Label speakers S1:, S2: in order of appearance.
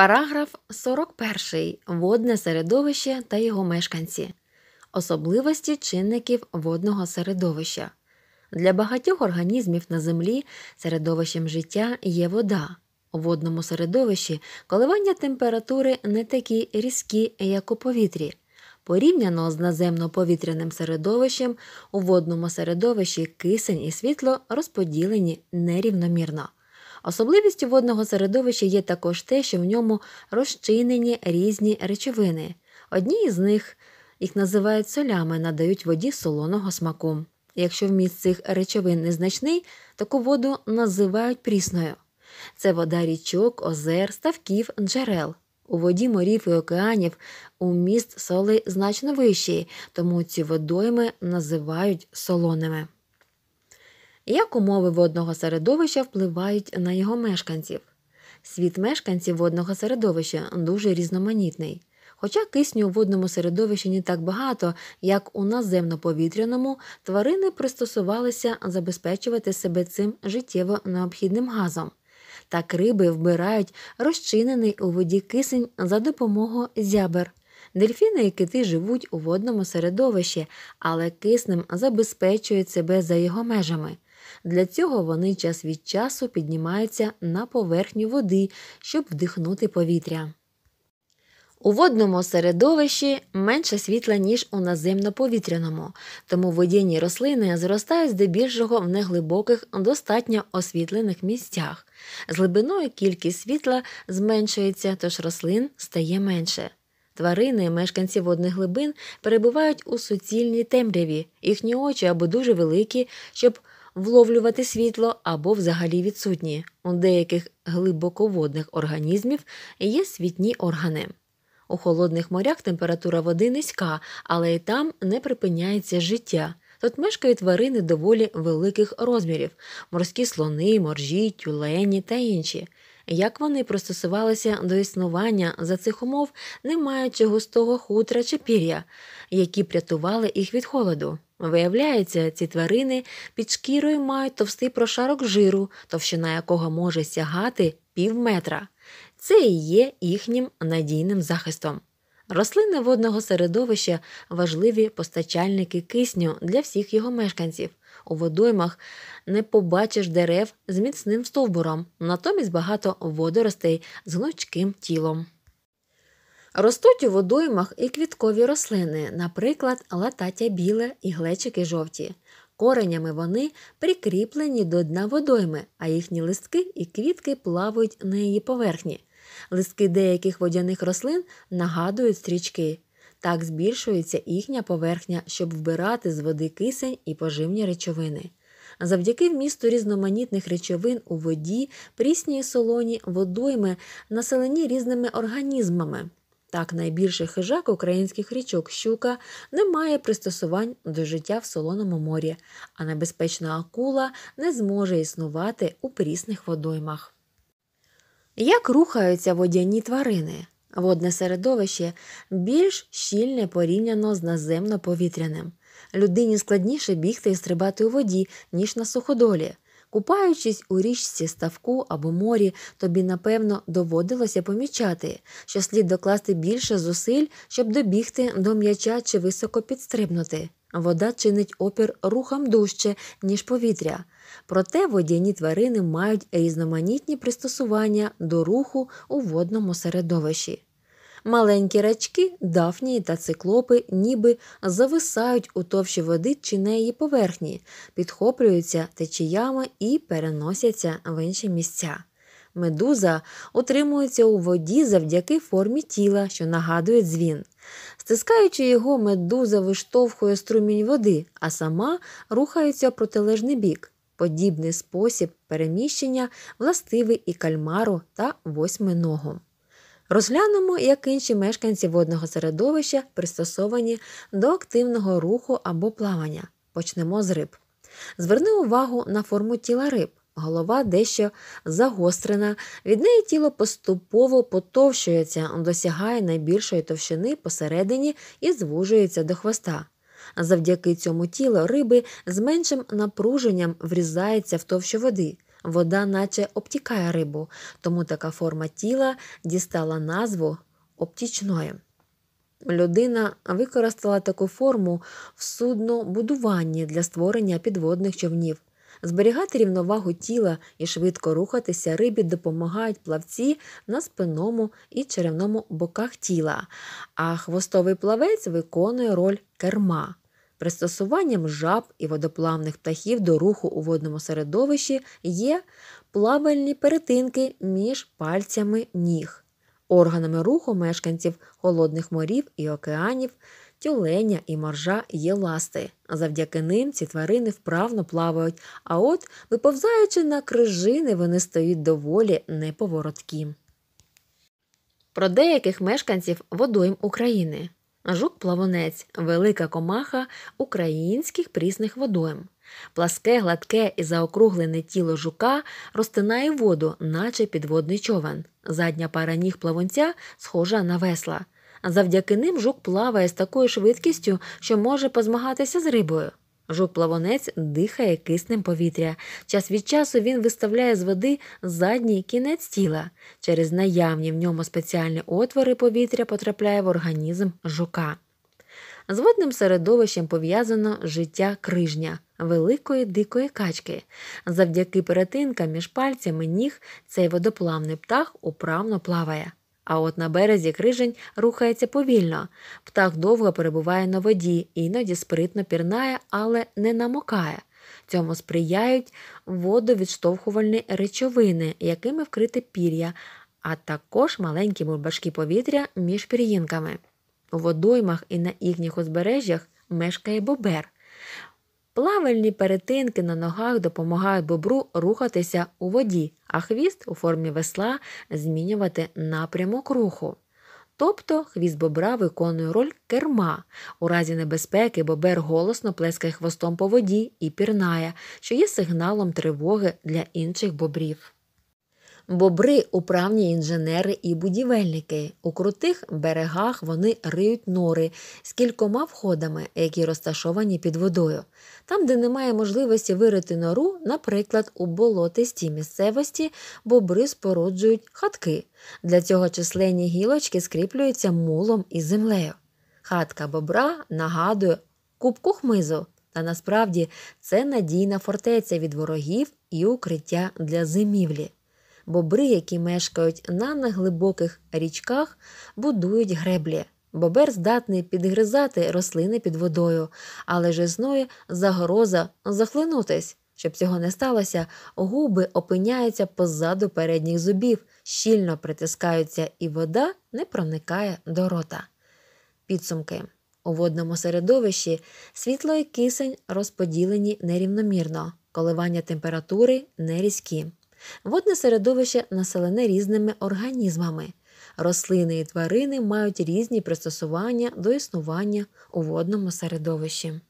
S1: Параграф 41. Водне середовище та його мешканці. Особливості чинників водного середовища. Для багатьох організмів на землі середовищем життя є вода. У водному середовищі коливання температури не такі різкі, як у повітрі. Порівняно з наземно-повітряним середовищем, у водному середовищі кисень і світло розподілені нерівномірно. Особливістю водного середовища є також те, що в ньому розчинені різні речовини. Одні із них їх називають солями, надають воді солоного смаку. Якщо вміст цих речовин незначний, таку воду називають прісною. Це вода річок, озер, ставків, джерел. У воді морів і океанів уміст соли значно вищі, тому ці водойми називають солоними як умови водного середовища впливають на його мешканців. Світ мешканців водного середовища дуже різноманітний. Хоча кисню у водному середовищі не так багато, як у наземно-повітряному, тварини пристосувалися забезпечувати себе цим життєво необхідним газом. Так риби вбирають розчинений у воді кисень за допомогою зябер. Дельфіни і кити живуть у водному середовищі, але киснем забезпечують себе за його межами. Для цього вони час від часу піднімаються на поверхню води, щоб вдихнути повітря. У водному середовищі менше світла, ніж у наземно-повітряному, тому водяні рослини зростають здебільшого в неглибоких, достатньо освітлених місцях. З глибиною кількість світла зменшується, тож рослин стає менше. Тварини, мешканці водних глибин, перебувають у суцільній темряві, їхні очі або дуже великі, щоб вловлювати світло або взагалі відсутні. У деяких глибоководних організмів є світні органи. У холодних морях температура води низька, але і там не припиняється життя. Тут мешкають тварини доволі великих розмірів: морські слони, моржі, тюлені та інші. Як вони пристосувалися до існування за цих умов, не маючи густого хутра чи пір'я, які б їх від холоду. Виявляється, ці тварини під шкірою мають товстий прошарок жиру, товщина якого може сягати пів метра. Це і є їхнім надійним захистом. Рослини водного середовища важливі постачальники кисню для всіх його мешканців. У водоймах не побачиш дерев з міцним стовбуром, натомість багато водоростей з гнучким тілом. Ростуть у водоймах і квіткові рослини, наприклад, лататя біле і глечики жовті. Коренями вони прикріплені до дна водойми, а їхні листки і квітки плавають на її поверхні. Листки деяких водяних рослин нагадують стрічки. Так збільшується їхня поверхня, щоб вбирати з води кисень і поживні речовини. Завдяки вмісту різноманітних речовин у воді, прісній солоні, водойми, населені різними організмами. Так, найбільший хижак українських річок щука не має пристосувань до життя в солоному морі, а небезпечна акула не зможе існувати у прісних водоймах. Як рухаються водяні тварини? Водне середовище більш щільне порівняно з наземно повітряним. Людині складніше бігти і стрибати у воді, ніж на суходолі. Купаючись у річці, ставку або морі, тобі, напевно, доводилося помічати, що слід докласти більше зусиль, щоб добігти до м'яча чи високо підстрибнути. Вода чинить опір рухом дужче, ніж повітря. Проте водяні тварини мають різноманітні пристосування до руху у водному середовищі. Маленькі рачки, дафнії та циклопи ніби зависають у товщі води чи на її поверхні, підхоплюються течіями і переносяться в інші місця. Медуза утримується у воді завдяки формі тіла, що нагадує дзвін. Стискаючи його, медуза виштовхує струмінь води, а сама рухається в протилежний бік. Подібний спосіб переміщення властивий і кальмару та восьминогу. Розглянемо, як інші мешканці водного середовища пристосовані до активного руху або плавання. Почнемо з риб. Зверни увагу на форму тіла риб. Голова дещо загострена, від неї тіло поступово потовщується, досягає найбільшої товщини посередині і звужується до хвоста. Завдяки цьому тіло риби з меншим напруженням врізається в товщу води. Вода наче обтікає рибу, тому така форма тіла дістала назву обтічною. Людина використала таку форму в суднобудуванні для створення підводних човнів. Зберігати рівновагу тіла і швидко рухатися рибі допомагають плавці на спинному і черевному боках тіла, а хвостовий плавець виконує роль керма. Пристосуванням жаб і водоплавних птахів до руху у водному середовищі є плавальні перетинки між пальцями ніг, органами руху мешканців холодних морів і океанів, тюленя і моржа є ласти. Завдяки ним ці тварини вправно плавають, а от, виповзаючи на крижини, вони стають доволі неповороткі. Про деяких мешканців водойм України. Жук-плавунець велика комаха українських прісних водойм. Пласке, гладке і заокруглене тіло жука розтинає воду, наче підводний човен. Задня пара ніг плавунця схожа на весла. Завдяки ним жук плаває з такою швидкістю, що може позмагатися з рибою. Жук-плавонець дихає киснем повітря. Час від часу він виставляє з води задній кінець тіла. Через наявні в ньому спеціальні отвори повітря потрапляє в організм жука. З водним середовищем пов'язано життя крижня, великої дикої качки. Завдяки перетинкам між пальцями ніг цей водоплавний птах управно плаває. А от на березі крижень рухається повільно. Птах довго перебуває на воді, іноді спритно пірнає, але не намокає. Цьому сприяють водовідштовхувальні речовини, якими вкрите пір'я, а також маленькі бульбашки повітря між пір'їнками. У водоймах і на їхніх узбережжях мешкає бобер. Плавальні перетинки на ногах допомагають бобру рухатися у воді, а хвіст у формі весла змінювати напрямок руху. Тобто хвіст бобра виконує роль керма. У разі небезпеки бобер голосно плескає хвостом по воді і пірнає, що є сигналом тривоги для інших бобрів. Бобри управні інженери і будівельники. У крутих берегах вони риють нори з кількома входами, які розташовані під водою. Там, де немає можливості вирити нору, наприклад, у болотистій місцевості бобри споруджують хатки. Для цього численні гілочки скріплюються мулом і землею. Хатка бобра нагадує кубку хмизу, та насправді це надійна фортеця від ворогів і укриття для зимівлі. Бобри, які мешкають на неглибоких річках, будують греблі. Бобер здатний підгризати рослини під водою, але ж існує загроза захлинутись. Щоб цього не сталося, губи опиняються позаду передніх зубів, щільно притискаються, і вода не проникає до рота. Підсумки у водному середовищі світло і кисень розподілені нерівномірно, коливання температури нерізкі. Водне середовище населене різними організмами. Рослини і тварини мають різні пристосування до існування у водному середовищі.